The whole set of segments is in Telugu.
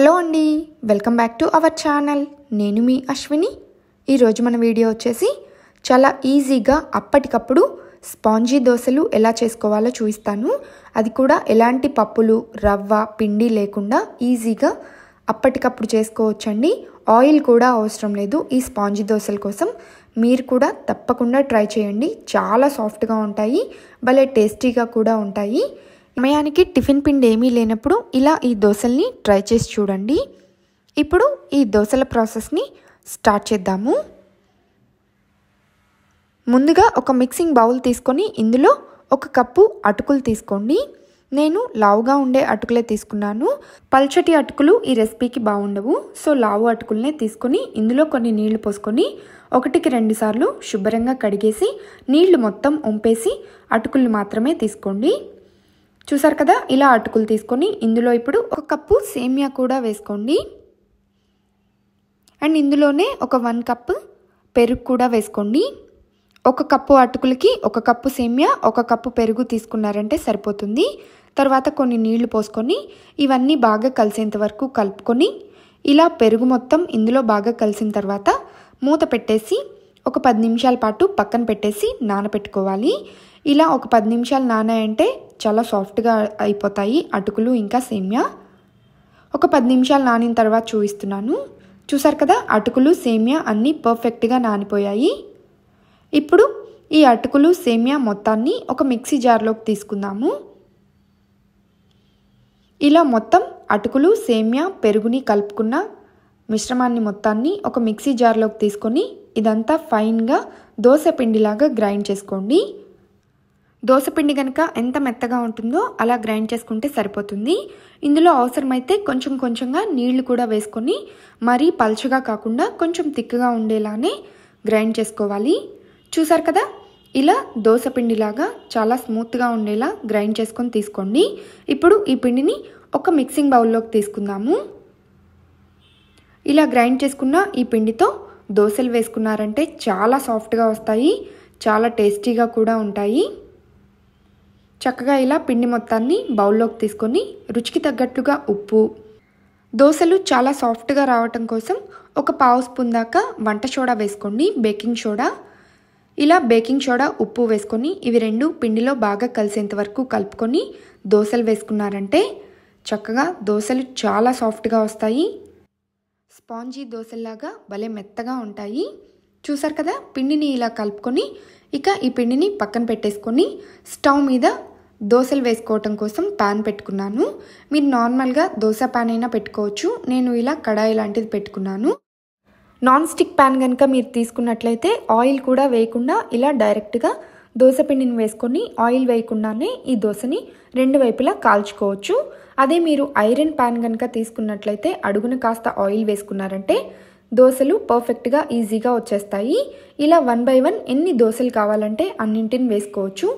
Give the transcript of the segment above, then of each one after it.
హలో అండి welcome back to our channel నేను మీ అశ్విని ఈరోజు మన వీడియో వచ్చేసి చాలా ఈజీగా అప్పటికప్పుడు స్పాంజీ దోశలు ఎలా చేసుకోవాలో చూపిస్తాను అది కూడా ఎలాంటి పప్పులు రవ్వ పిండి లేకుండా ఈజీగా అప్పటికప్పుడు చేసుకోవచ్చండి ఆయిల్ కూడా అవసరం లేదు ఈ స్పాంజీ దోశల కోసం మీరు కూడా తప్పకుండా ట్రై చేయండి చాలా సాఫ్ట్గా ఉంటాయి భలే టేస్టీగా కూడా ఉంటాయి సమయానికి టిఫిన్ పిండి ఏమీ లేనప్పుడు ఇలా ఈ దోశల్ని ట్రై చేసి చూడండి ఇప్పుడు ఈ దోశల ప్రాసెస్ని స్టార్ట్ చేద్దాము ముందుగా ఒక మిక్సింగ్ బౌల్ తీసుకొని ఇందులో ఒక కప్పు అటుకులు తీసుకోండి నేను లావుగా ఉండే అటుకులే తీసుకున్నాను పల్చటి అటుకులు ఈ రెసిపీకి బాగుండవు సో లావు అటుకులనే తీసుకొని ఇందులో కొన్ని నీళ్లు పోసుకొని ఒకటికి రెండు సార్లు శుభ్రంగా కడిగేసి నీళ్లు మొత్తం ఒంపేసి అటుకులు మాత్రమే తీసుకోండి చూసారు కదా ఇలా అటుకులు తీసుకొని ఇందులో ఇప్పుడు ఒక కప్పు సేమియా కూడా వేసుకోండి అండ్ ఇందులోనే ఒక వన్ కప్పు పెరుగు కూడా వేసుకోండి ఒక కప్పు అటుకులకి ఒక కప్పు సేమియా ఒక కప్పు పెరుగు తీసుకున్నారంటే సరిపోతుంది తర్వాత కొన్ని నీళ్లు పోసుకొని ఇవన్నీ బాగా కలిసేంత వరకు కలుపుకొని ఇలా పెరుగు మొత్తం ఇందులో బాగా కలిసిన తర్వాత మూత పెట్టేసి ఒక పది నిమిషాల పాటు పక్కన పెట్టేసి నానపెట్టుకోవాలి ఇలా ఒక పది నిమిషాలు నానాయంటే చాలా సాఫ్ట్గా అయిపోతాయి అటుకులు ఇంకా సేమ్యా ఒక పది నిమిషాలు నానిన తర్వాత చూపిస్తున్నాను చూసారు కదా అటుకులు సేమ్యా అన్నీ పర్ఫెక్ట్గా నానిపోయాయి ఇప్పుడు ఈ అటుకులు సేమ్యా మొత్తాన్ని ఒక మిక్సీ జార్లోకి తీసుకుందాము ఇలా మొత్తం అటుకులు సేమ్యా పెరుగుని కలుపుకున్న మిశ్రమాన్ని మొత్తాన్ని ఒక మిక్సీ జార్లోకి తీసుకొని ఇదంతా ఫైన్గా దోశపిండిలాగా గ్రైండ్ చేసుకోండి దోశపిండి కనుక ఎంత మెత్తగా ఉంటుందో అలా గ్రైండ్ చేసుకుంటే సరిపోతుంది ఇందులో అవసరమైతే కొంచెం కొంచెంగా నీళ్లు కూడా వేసుకొని మరీ పలచగా కాకుండా కొంచెం తిక్కగా ఉండేలానే గ్రైండ్ చేసుకోవాలి చూసారు కదా ఇలా దోశపిండిలాగా చాలా స్మూత్గా ఉండేలా గ్రైండ్ చేసుకొని తీసుకోండి ఇప్పుడు ఈ పిండిని ఒక మిక్సింగ్ బౌల్లోకి తీసుకుందాము ఇలా గ్రైండ్ చేసుకున్న ఈ పిండితో దోశలు వేసుకున్నారంటే చాలా సాఫ్ట్గా వస్తాయి చాలా టేస్టీగా కూడా ఉంటాయి చక్కగా ఇలా పిండి మొత్తాన్ని బౌల్లోకి తీసుకొని రుచికి తగ్గట్లుగా ఉప్పు దోశలు చాలా సాఫ్ట్గా రావటం కోసం ఒక పావు స్పూన్ దాకా వంట సోడా వేసుకోండి బేకింగ్ సోడా ఇలా బేకింగ్ సోడా ఉప్పు వేసుకొని ఇవి రెండు పిండిలో బాగా కలిసేంత వరకు కలుపుకొని దోశలు వేసుకున్నారంటే చక్కగా దోశలు చాలా సాఫ్ట్గా వస్తాయి స్పాంజీ దోశల్లాగా భలే మెత్తగా ఉంటాయి చూసారు కదా పిండిని ఇలా కలుపుకొని ఇక ఈ పిండిని పక్కన పెట్టేసుకొని స్టవ్ మీద దోశలు వేసుకోవటం కోసం ప్యాన్ పెట్టుకున్నాను మీరు నార్మల్గా దోశ ప్యాన్ అయినా పెట్టుకోవచ్చు నేను ఇలా కడాయి లాంటిది పెట్టుకున్నాను నాన్ స్టిక్ ప్యాన్ కనుక మీరు తీసుకున్నట్లయితే ఆయిల్ కూడా వేయకుండా ఇలా డైరెక్ట్గా పిండిని వేసుకొని ఆయిల్ వేయకుండానే ఈ దోశని రెండు వైపులా కాల్చుకోవచ్చు అదే మీరు ఐరన్ ప్యాన్ కనుక తీసుకున్నట్లయితే అడుగున కాస్త ఆయిల్ వేసుకున్నారంటే దోశలు పర్ఫెక్ట్గా ఈజీగా వచ్చేస్తాయి ఇలా వన్ బై వన్ ఎన్ని దోశలు కావాలంటే అన్నింటిని వేసుకోవచ్చు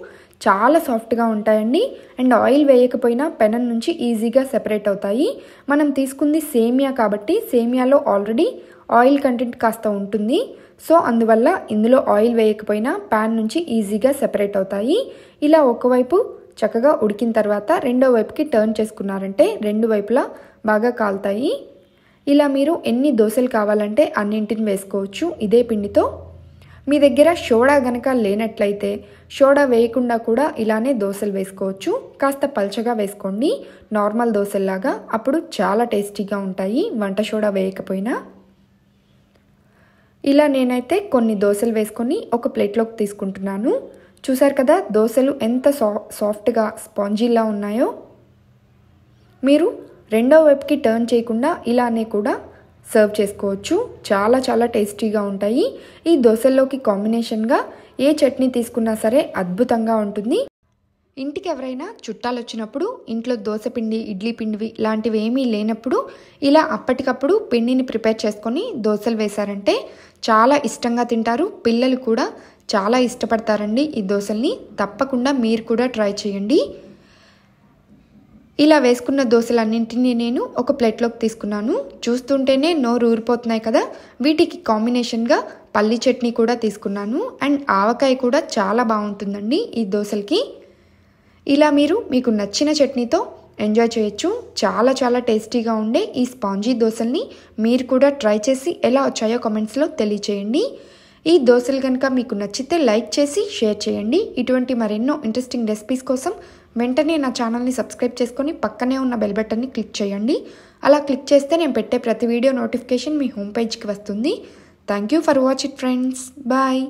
చాలా సాఫ్ట్గా ఉంటాయండి అండ్ ఆయిల్ వేయకపోయినా పెనం నుంచి ఈజీగా సెపరేట్ అవుతాయి మనం తీసుకుంది సేమియా కాబట్టి సేమియాలో ఆల్రెడీ ఆయిల్ కంటెంట్ కాస్త ఉంటుంది సో అందువల్ల ఇందులో ఆయిల్ వేయకపోయినా ప్యాన్ నుంచి ఈజీగా సెపరేట్ అవుతాయి ఇలా ఒకవైపు చక్కగా ఉడికిన తర్వాత రెండో వైపుకి టర్న్ చేసుకున్నారంటే రెండు వైపులా బాగా కాలుతాయి ఇలా మీరు ఎన్ని దోశలు కావాలంటే అన్నింటిని వేసుకోవచ్చు ఇదే పిండితో మీ దగ్గర షోడా గనక లేనట్లయితే షోడా వేయకుండా కూడా ఇలానే దోశలు వేసుకోవచ్చు కాస్త పల్చగా వేసుకోండి నార్మల్ దోశల్లాగా అప్పుడు చాలా టేస్టీగా ఉంటాయి వంట షోడా వేయకపోయినా ఇలా నేనైతే కొన్ని దోశలు వేసుకొని ఒక ప్లేట్లోకి తీసుకుంటున్నాను చూసారు కదా దోశలు ఎంత సా సాఫ్ట్గా స్పాంజీలా ఉన్నాయో మీరు రెండో వైపుకి టర్న్ చేయకుండా ఇలానే కూడా సర్వ్ చేసుకోవచ్చు చాలా చాలా టేస్టీగా ఉంటాయి ఈ దోశల్లోకి కాంబినేషన్గా ఏ చట్నీ తీసుకున్నా సరే అద్భుతంగా ఉంటుంది ఇంటికి ఎవరైనా చుట్టాలు వచ్చినప్పుడు ఇంట్లో దోశ పిండి ఇడ్లీ పిండివి లాంటివి ఏమీ లేనప్పుడు ఇలా అప్పటికప్పుడు పిండిని ప్రిపేర్ చేసుకొని దోశలు వేశారంటే చాలా ఇష్టంగా తింటారు పిల్లలు కూడా చాలా ఇష్టపడతారండి ఈ దోశల్ని తప్పకుండా మీరు కూడా ట్రై చేయండి ఇలా వేసుకున్న దోశలన్నింటినీ నేను ఒక ప్లేట్లోకి తీసుకున్నాను చూస్తుంటేనే నోరు ఊరిపోతున్నాయి కదా వీటికి కాంబినేషన్గా పల్లి చట్నీ కూడా తీసుకున్నాను అండ్ ఆవకాయ కూడా చాలా బాగుంటుందండి ఈ దోశలకి ఇలా మీరు మీకు నచ్చిన చట్నీతో ఎంజాయ్ చేయొచ్చు చాలా చాలా టేస్టీగా ఉండే ఈ స్పాంజీ దోశల్ని మీరు కూడా ట్రై చేసి ఎలా వచ్చాయో కామెంట్స్లో తెలియచేయండి ఈ దోశలు కనుక మీకు నచ్చితే లైక్ చేసి షేర్ చేయండి ఇటువంటి మరెన్నో ఇంట్రెస్టింగ్ రెసిపీస్ కోసం వెంటనే నా ఛానల్ని సబ్స్క్రైబ్ చేసుకొని పక్కనే ఉన్న బెల్ బటన్ని క్లిక్ చేయండి అలా క్లిక్ చేస్తే నేను పెట్టే ప్రతి వీడియో నోటిఫికేషన్ మీ హోమ్ పేజ్కి వస్తుంది thank you for watch it friends bye